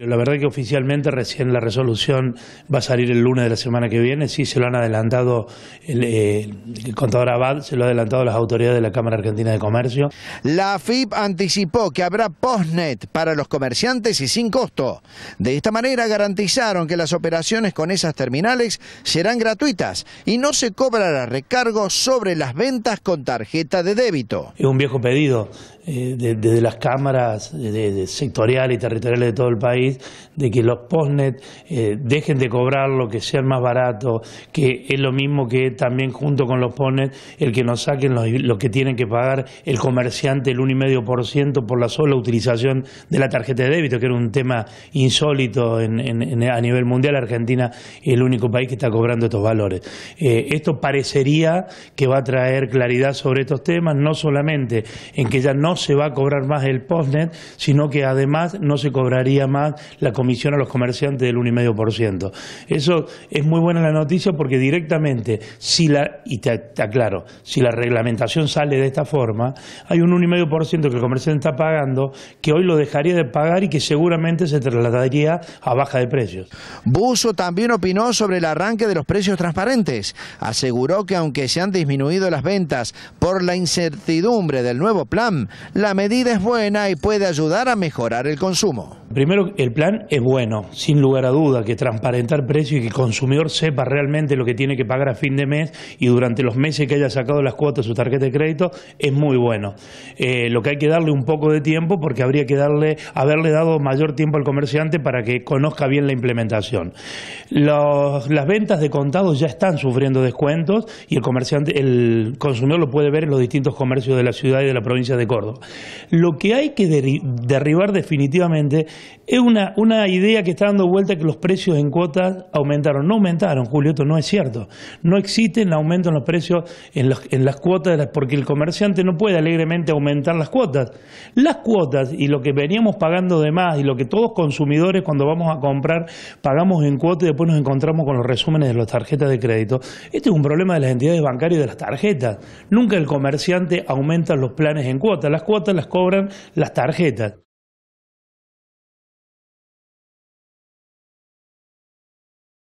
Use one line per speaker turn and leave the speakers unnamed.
La verdad que oficialmente recién la resolución va a salir el lunes de la semana que viene. Sí, se lo han adelantado el, eh, contador Abad, se lo han adelantado las autoridades de la Cámara Argentina de
Comercio. La AFIP anticipó que habrá postnet para los comerciantes y sin costo. De esta manera garantizaron que las operaciones con esas terminales serán gratuitas y no se cobrará recargo sobre las ventas con tarjeta de débito.
Es un viejo pedido desde eh, las cámaras sectoriales y territoriales de todo el país de que los posnet eh, dejen de cobrar lo que sea más barato, que es lo mismo que también junto con los posnet el que nos saquen lo que tienen que pagar el comerciante el 1,5% por la sola utilización de la tarjeta de débito, que era un tema insólito a nivel mundial. Argentina es el único país que está cobrando estos valores. Eh, esto parecería que va a traer claridad sobre estos temas, no solamente en que ya no se va a cobrar más el posnet sino que además no se cobraría más la comisión a los comerciantes del 1,5%. Eso es muy buena la noticia porque directamente, si la, y te, aclaro, si la reglamentación sale de esta forma, hay un 1,5% que el comerciante está pagando, que hoy lo dejaría de pagar y que seguramente se trasladaría a baja de precios. Buso también opinó sobre el arranque de los precios
transparentes. Aseguró que aunque se han disminuido las ventas por la incertidumbre del nuevo plan, la medida es buena y puede ayudar a mejorar el consumo.
Primero, el plan es bueno, sin lugar a duda, que transparentar precios y que el consumidor sepa realmente lo que tiene que pagar a fin de mes y durante los meses que haya sacado las cuotas de su tarjeta de crédito es muy bueno. Eh, lo que hay que darle un poco de tiempo porque habría que darle, haberle dado mayor tiempo al comerciante para que conozca bien la implementación. las ventas de contados ya están sufriendo descuentos y el comerciante, el consumidor lo puede ver en los distintos comercios de la ciudad y de la provincia de Córdoba. Lo que hay que derribar definitivamente es una, idea que está dando vuelta que los precios en cuotas aumentaron. No aumentaron, Julio, esto no es cierto. No existen aumento en los precios en, en las cuotas, porque el comerciante no puede alegremente aumentar las cuotas. Las cuotas y lo que veníamos pagando de más y lo que todos consumidores cuando vamos a comprar pagamos en cuotas y después nos encontramos con los resúmenes de las tarjetas de crédito. Este es un problema de las entidades bancarias y de las tarjetas. Nunca el comerciante aumenta los planes en cuotas. Las cuotas las cobran las tarjetas.